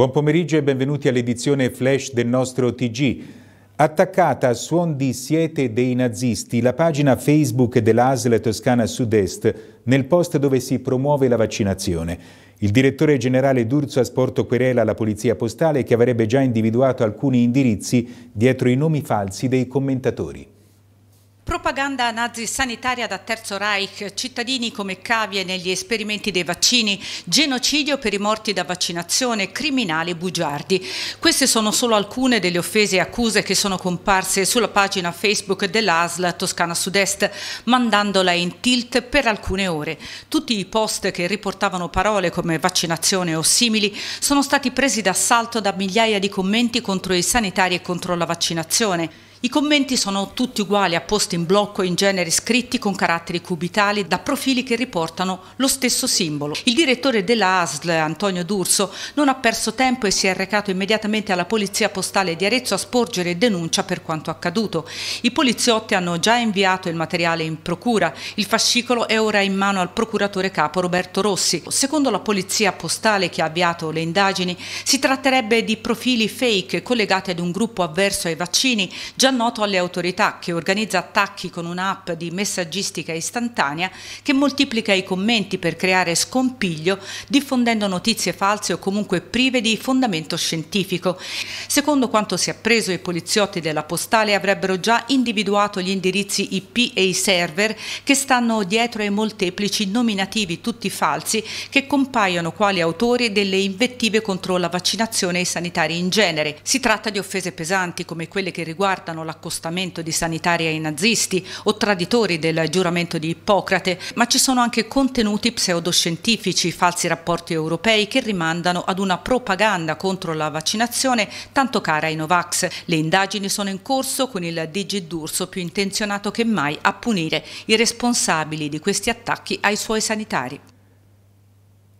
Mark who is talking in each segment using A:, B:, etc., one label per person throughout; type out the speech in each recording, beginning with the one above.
A: Buon pomeriggio e benvenuti all'edizione flash del nostro TG. Attaccata a suon di siete dei nazisti, la pagina Facebook dell'ASL Toscana Sud-Est nel post dove si promuove la vaccinazione. Il direttore generale D'Urso ha sporto querela alla polizia postale che avrebbe già individuato alcuni indirizzi dietro i nomi falsi dei commentatori.
B: Propaganda nazi-sanitaria da Terzo Reich, cittadini come cavie negli esperimenti dei vaccini, genocidio per i morti da vaccinazione, criminali bugiardi. Queste sono solo alcune delle offese e accuse che sono comparse sulla pagina Facebook dell'ASL Toscana Sud-Est, mandandola in tilt per alcune ore. Tutti i post che riportavano parole come vaccinazione o simili sono stati presi d'assalto da migliaia di commenti contro i sanitari e contro la vaccinazione. I commenti sono tutti uguali apposti in blocco e in genere scritti con caratteri cubitali da profili che riportano lo stesso simbolo. Il direttore della ASL, Antonio D'Urso, non ha perso tempo e si è recato immediatamente alla Polizia Postale di Arezzo a sporgere denuncia per quanto accaduto. I poliziotti hanno già inviato il materiale in procura. Il fascicolo è ora in mano al procuratore capo Roberto Rossi. Secondo la Polizia Postale che ha avviato le indagini, si tratterebbe di profili fake collegati ad un gruppo avverso ai vaccini già noto alle autorità che organizza attacchi con un'app di messaggistica istantanea che moltiplica i commenti per creare scompiglio diffondendo notizie false o comunque prive di fondamento scientifico. Secondo quanto si è appreso i poliziotti della postale avrebbero già individuato gli indirizzi IP e i server che stanno dietro ai molteplici nominativi tutti falsi che compaiono quali autori delle invettive contro la vaccinazione e i sanitari in genere. Si tratta di offese pesanti come quelle che riguardano denunciano l'accostamento di sanitari ai nazisti o traditori del giuramento di Ippocrate, ma ci sono anche contenuti pseudoscientifici, falsi rapporti europei che rimandano ad una propaganda contro la vaccinazione tanto cara ai Novax. Le indagini sono in corso con il DG D'Urso più intenzionato che mai a punire i responsabili di questi attacchi ai suoi sanitari.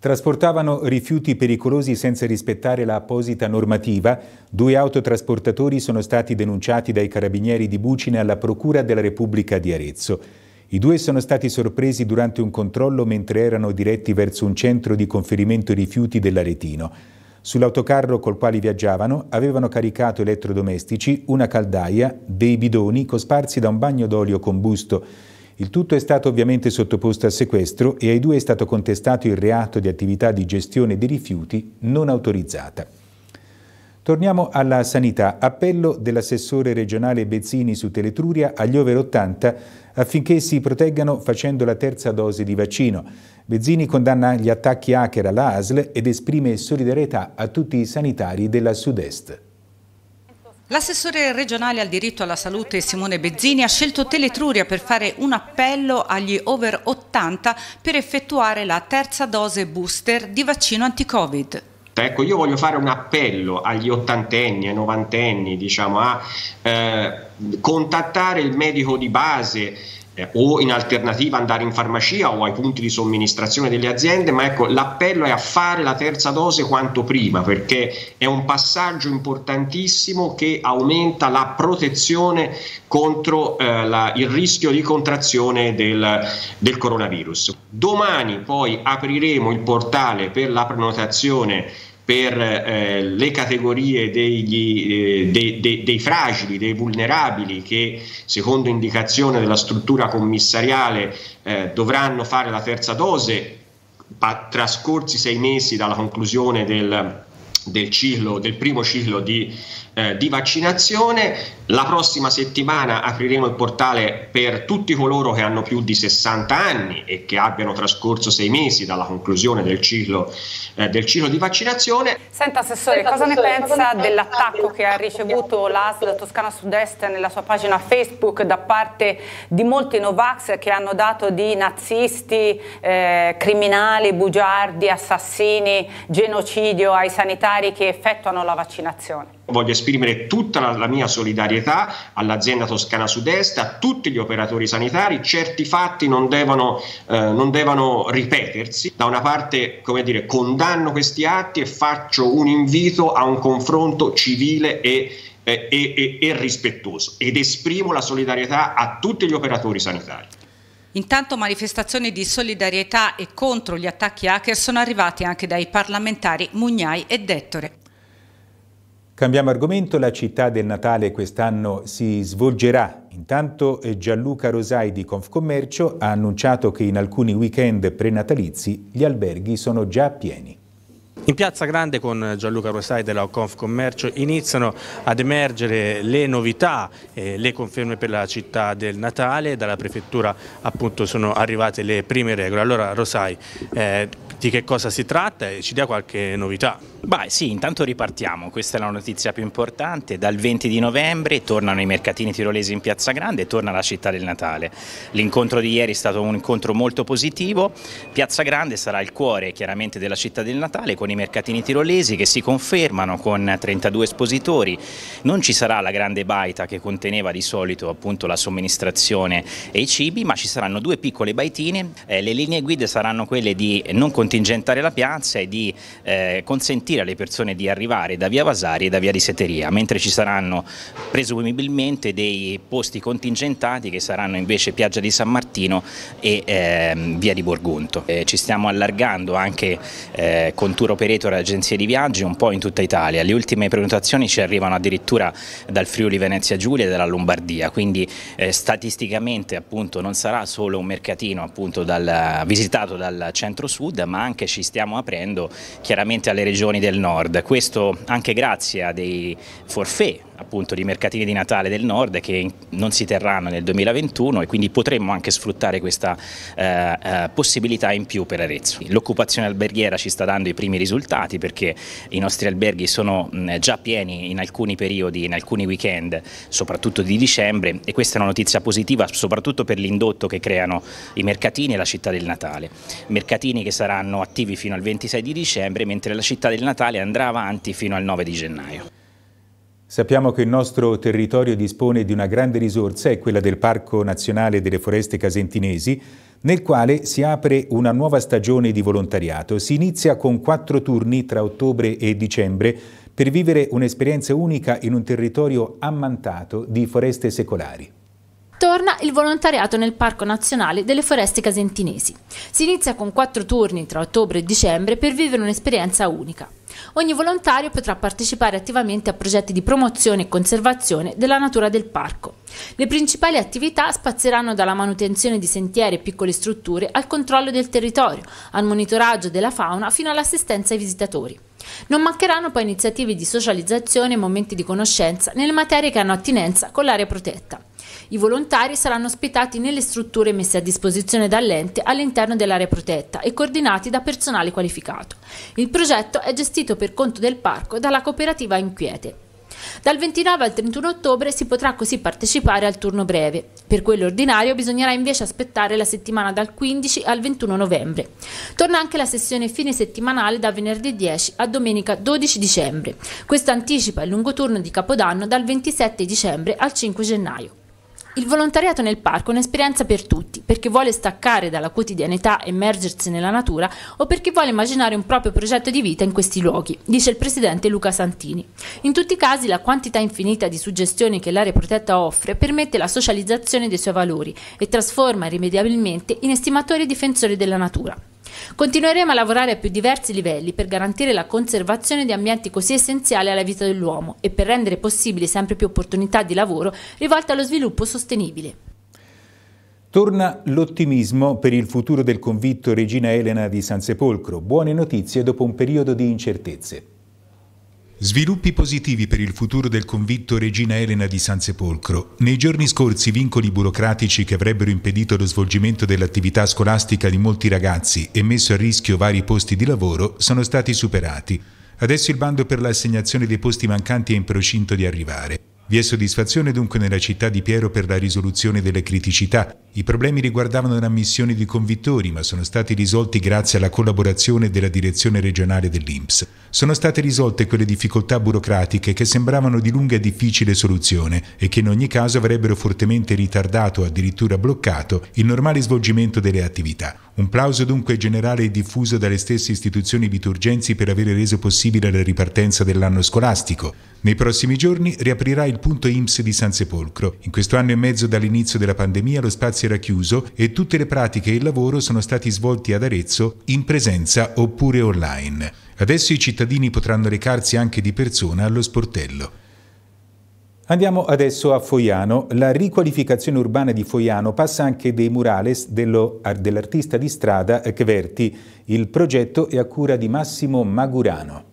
A: Trasportavano rifiuti pericolosi senza rispettare la apposita normativa. Due autotrasportatori sono stati denunciati dai carabinieri di Bucine alla Procura della Repubblica di Arezzo. I due sono stati sorpresi durante un controllo mentre erano diretti verso un centro di conferimento rifiuti dell'Aretino. Sull'autocarro col quale viaggiavano avevano caricato elettrodomestici, una caldaia, dei bidoni cosparsi da un bagno d'olio combusto il tutto è stato ovviamente sottoposto a sequestro e ai due è stato contestato il reato di attività di gestione di rifiuti non autorizzata. Torniamo alla sanità. Appello dell'assessore regionale Bezzini su Teletruria agli over 80 affinché si proteggano facendo la terza dose di vaccino. Bezzini condanna gli attacchi hacker alla ASL ed esprime solidarietà a tutti i sanitari della Sud-Est.
B: L'assessore regionale al diritto alla salute Simone Bezzini ha scelto Teletruria per fare un appello agli over 80 per effettuare la terza dose booster di vaccino anti-Covid.
C: Ecco, io voglio fare un appello agli ottantenni, ai novantenni, diciamo, a eh, contattare il medico di base, eh, o in alternativa andare in farmacia o ai punti di somministrazione delle aziende, ma ecco l'appello è a fare la terza dose quanto prima perché è un passaggio importantissimo che aumenta la protezione contro eh, la, il rischio di contrazione del, del coronavirus. Domani poi apriremo il portale per la prenotazione per eh, le categorie degli, eh, de, de, dei fragili, dei vulnerabili che secondo indicazione della struttura commissariale eh, dovranno fare la terza dose pa- trascorsi sei mesi dalla conclusione del, del, ciclo, del primo ciclo di eh, di vaccinazione. La prossima settimana apriremo il portale per tutti coloro che hanno più di 60 anni e che abbiano trascorso sei mesi dalla conclusione del ciclo, eh, del ciclo di vaccinazione.
B: Senta Assessore, Senta, cosa assessore, ne pensa dell'attacco che ha ricevuto l'ASL Toscana Sud-Est nella sua pagina Facebook da parte di molti Novax che hanno dato di nazisti, eh, criminali, bugiardi, assassini, genocidio ai sanitari che effettuano la vaccinazione?
C: voglio esprimere tutta la, la, mia solidarietà all'azienda Toscana Sud-Est, a tutti gli operatori sanitari. Certi fatti non devono, eh, non devono ripetersi. Da una parte, come dire, condanno questi atti e faccio un invito a un confronto civile e e, e, e, rispettoso ed esprimo la solidarietà a tutti gli operatori sanitari.
B: Intanto manifestazioni di solidarietà e contro gli attacchi hacker sono arrivati anche dai parlamentari Mugnai e Dettore.
A: Cambiamo argomento, la città del Natale quest'anno si svolgerà. Intanto eh, Gianluca Rosai di Confcommercio ha annunciato che in alcuni weekend prenatalizi gli alberghi sono già pieni.
D: In Piazza Grande con Gianluca Rosai della Confcommercio iniziano ad emergere le novità, eh, le conferme per la città del Natale, dalla prefettura appunto sono arrivate le prime regole. Allora Rosai, eh, di che cosa si tratta e ci dia qualche novità. Beh sì, intanto ripartiamo, questa è la notizia più importante, dal 20 di novembre tornano i mercatini tirolesi in Piazza Grande e torna la città del Natale. L'incontro di ieri è stato un incontro molto positivo, Piazza Grande sarà il cuore chiaramente della città del Natale con i mercatini tirolesi che si confermano con 32 espositori, non ci sarà la grande baita che conteneva di solito appunto la somministrazione e i cibi, ma ci saranno due piccole baitine, eh, le linee guida saranno quelle di non continuare contingentare la piazza e di eh, consentire alle persone di arrivare da via Vasari e da via di Seteria, mentre ci saranno presumibilmente dei posti contingentati che saranno invece Piaggia di San Martino e eh, via di Borgunto. Eh, ci stiamo allargando anche eh, con tour operator e agenzie di viaggi un po' in tutta Italia, le ultime prenotazioni ci arrivano addirittura dal Friuli Venezia Giulia e dalla Lombardia, quindi eh, statisticamente appunto non sarà solo un mercatino appunto dal, visitato dal centro-sud ma ma anche ci stiamo aprendo chiaramente alle regioni del nord. Questo anche grazie a dei forfè appunto di mercatini di Natale del Nord che non si terranno nel 2021 e quindi potremmo anche sfruttare questa eh, eh, possibilità in più per Arezzo. L'occupazione alberghiera ci sta dando i primi risultati perché i nostri alberghi sono mh, già pieni in alcuni periodi, in alcuni weekend, soprattutto di dicembre e questa è una notizia positiva soprattutto per l'indotto che creano i mercatini e la città del Natale. Mercatini che saranno attivi fino al 26 di dicembre mentre la città del Natale andrà avanti fino al 9 di gennaio.
A: Sappiamo che il nostro territorio dispone di una grande risorsa, è quella del Parco Nazionale delle Foreste Casentinesi, nel quale si apre una nuova stagione di volontariato. Si inizia con quattro turni tra ottobre e dicembre per vivere un'esperienza unica in un territorio ammantato di foreste secolari.
E: Torna il volontariato nel Parco Nazionale delle Foreste Casentinesi. Si inizia con quattro turni tra ottobre e dicembre per vivere un'esperienza unica. Ogni volontario potrà partecipare attivamente a progetti di promozione e conservazione della natura del parco. Le principali attività spazieranno dalla manutenzione di sentieri e piccole strutture al controllo del territorio, al monitoraggio della fauna fino all'assistenza ai visitatori. Non mancheranno poi iniziative di socializzazione e momenti di conoscenza nelle materie che hanno attinenza con l'area protetta. I volontari saranno ospitati nelle strutture messe a disposizione dall'ente all'interno dell'area protetta e coordinati da personale qualificato. Il progetto è gestito per conto del parco dalla cooperativa Inquiete. Dal 29 al 31 ottobre si potrà così partecipare al turno breve. Per quello ordinario bisognerà invece aspettare la settimana dal 15 al 21 novembre. Torna anche la sessione fine settimanale da venerdì 10 a domenica 12 dicembre. Questo anticipa il lungo turno di Capodanno dal 27 dicembre al 5 gennaio. Il volontariato nel parco è un'esperienza per tutti, perché vuole staccare dalla quotidianità, e immergersi nella natura o perché vuole immaginare un proprio progetto di vita in questi luoghi, dice il presidente Luca Santini. In tutti i casi la quantità infinita di suggestioni che l'area protetta offre permette la socializzazione dei suoi valori e trasforma irrimediabilmente in estimatori e difensori della natura. Continueremo a lavorare a più diversi livelli per garantire la conservazione di ambienti così essenziali alla vita dell'uomo e per rendere possibili sempre più opportunità di lavoro rivolte allo sviluppo sostenibile.
A: Torna l'ottimismo per il futuro del convitto Regina Elena di San Sepolcro. Buone notizie dopo un periodo di incertezze. Sviluppi positivi per il futuro del convitto Regina Elena di San Sepolcro. Nei giorni scorsi vincoli burocratici che avrebbero impedito lo svolgimento dell'attività scolastica di molti ragazzi e messo a rischio vari posti di lavoro sono stati superati. Adesso il bando per l'assegnazione dei posti mancanti è in procinto di arrivare. Vi è soddisfazione dunque nella città di Piero per la risoluzione delle criticità. I problemi riguardavano l'ammissione di convittori, ma sono stati risolti grazie alla collaborazione della direzione regionale dell'INPS. Sono state risolte quelle difficoltà burocratiche che sembravano di lunga e difficile soluzione e che in ogni caso avrebbero fortemente ritardato o addirittura bloccato il normale svolgimento delle attività. Un plauso dunque generale e diffuso dalle stesse istituzioni viturgenzi per avere reso possibile la ripartenza dell'anno scolastico. Nei prossimi giorni riaprirà il punto IMS di San Sepolcro. In questo anno e mezzo dall'inizio della pandemia lo spazio era chiuso e tutte le pratiche e il lavoro sono stati svolti ad Arezzo in presenza oppure online. Adesso i cittadini potranno recarsi anche di persona allo sportello. Andiamo adesso a Foiano. La riqualificazione urbana di Foiano passa anche dei murales dell'artista di strada Kverti. Il progetto è a cura di Massimo Magurano.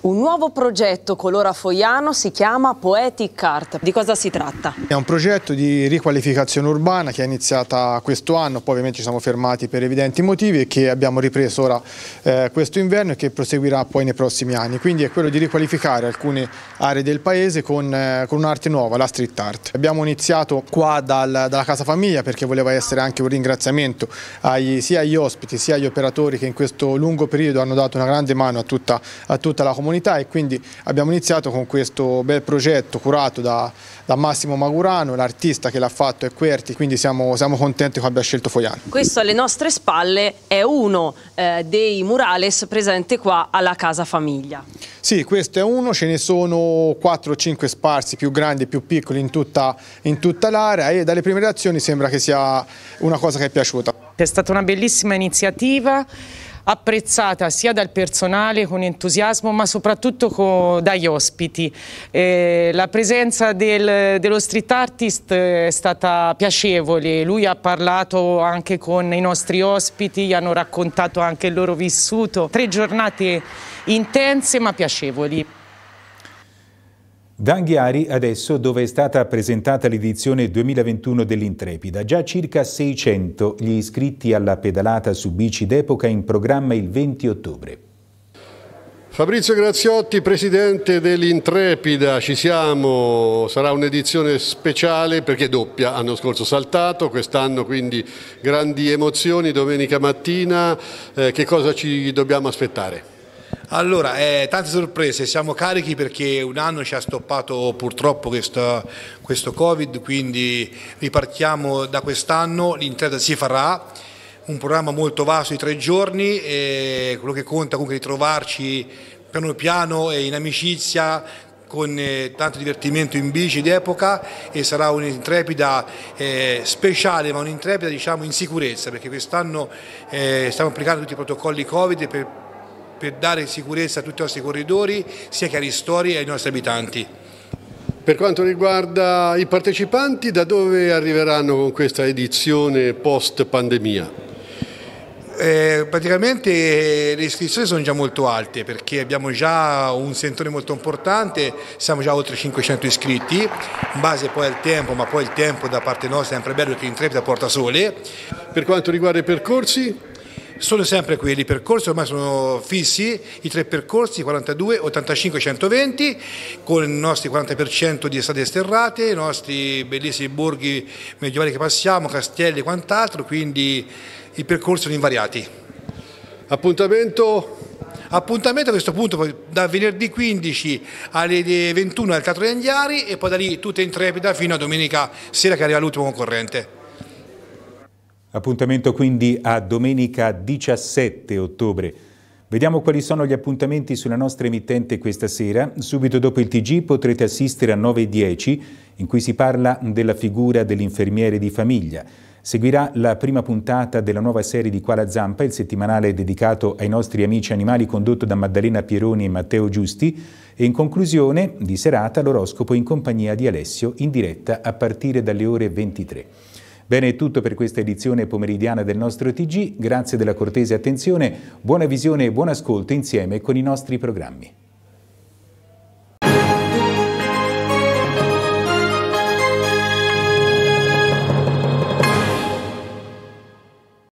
B: Un nuovo progetto colora
E: foiano si chiama Poetic Art. Di cosa si tratta?
A: È un
F: progetto di riqualificazione urbana che è iniziata questo anno, poi ovviamente ci siamo fermati per evidenti motivi e che abbiamo ripreso ora eh, questo inverno e che proseguirà poi nei prossimi anni. Quindi è quello di riqualificare alcune aree del paese con, eh, con un'arte nuova, la street art. Abbiamo iniziato qua dal, dalla Casa Famiglia perché voleva essere anche un ringraziamento agli, sia agli ospiti sia agli operatori che in questo lungo periodo hanno dato una grande mano a tutta, a tutta la comunità comunità e quindi abbiamo iniziato con questo bel progetto curato da, da Massimo Magurano, l'artista che l'ha fatto è Querti, quindi siamo, siamo, contenti che abbia scelto Foiano.
E: Questo alle nostre spalle è uno eh, dei murales presente qua alla Casa Famiglia.
F: Sì, questo è uno, ce ne sono 4 o 5 sparsi più grandi e più piccoli in tutta, tutta l'area e dalle prime reazioni sembra che sia una cosa che è piaciuta. È stata una bellissima iniziativa
D: apprezzata sia dal personale con entusiasmo ma soprattutto con, dagli ospiti. Eh, la presenza del, dello street artist è stata piacevole, lui ha parlato anche con i nostri ospiti, gli hanno raccontato anche il loro vissuto. Tre giornate intense ma piacevoli.
A: Da Anghiari adesso dove è stata presentata l'edizione 2021 dell'Intrepida, già circa 600 gli iscritti alla pedalata su bici d'epoca in programma il 20 ottobre.
F: Fabrizio Graziotti, presidente dell'Intrepida, ci siamo, sarà un'edizione speciale perché doppia, l'anno scorso saltato, quest'anno quindi grandi emozioni, domenica mattina, eh, che cosa ci dobbiamo aspettare? Allora, eh, tante sorprese, siamo carichi perché un anno ci ha stoppato purtroppo questo, questo Covid, quindi ripartiamo da quest'anno, l'intesa si farà, un programma molto vasto di tre giorni, e quello che conta comunque è trovarci piano piano e in amicizia con eh, tanto divertimento in bici d'epoca e sarà un'intrepida eh, speciale ma un'intrepida diciamo in sicurezza perché quest'anno eh, stiamo applicando tutti i protocolli Covid per per dare sicurezza a tutti i nostri corridori, sia che ai ristori e ai nostri abitanti. Per quanto riguarda i partecipanti, da dove arriveranno con questa edizione post pandemia? Eh, praticamente le iscrizioni sono già molto alte perché abbiamo già un sentore molto importante, siamo già oltre 500 iscritti, in base poi al tempo, ma poi il tempo da parte nostra è sempre bello che intrepida porta sole. Per quanto riguarda i percorsi? sono sempre quelli, i percorsi ormai sono fissi, i tre percorsi 42, 85 120 con i nostri 40% di strade sterrate, i nostri bellissimi borghi medievali che passiamo, castelli e quant'altro, quindi i percorsi sono invariati. Appuntamento? Appuntamento a questo punto da venerdì 15 alle 21 al Teatro degli Anghiari e poi da lì tutta intrepida fino a domenica sera che arriva l'ultimo concorrente.
A: Appuntamento quindi a domenica 17 ottobre. Vediamo quali sono gli appuntamenti sulla nostra emittente questa sera. Subito dopo il TG potrete assistere a 9.10 in cui si parla della figura dell'infermiere di famiglia. Seguirà la prima puntata della nuova serie di Quala Zampa, il settimanale dedicato ai nostri amici animali condotto da Maddalena Pieroni e Matteo Giusti e in conclusione di serata l'oroscopo in compagnia di Alessio in diretta a partire dalle ore 23. Bene è tutto per questa edizione pomeridiana del nostro TG, grazie della cortese attenzione, buona visione e buon ascolto insieme con i nostri programmi.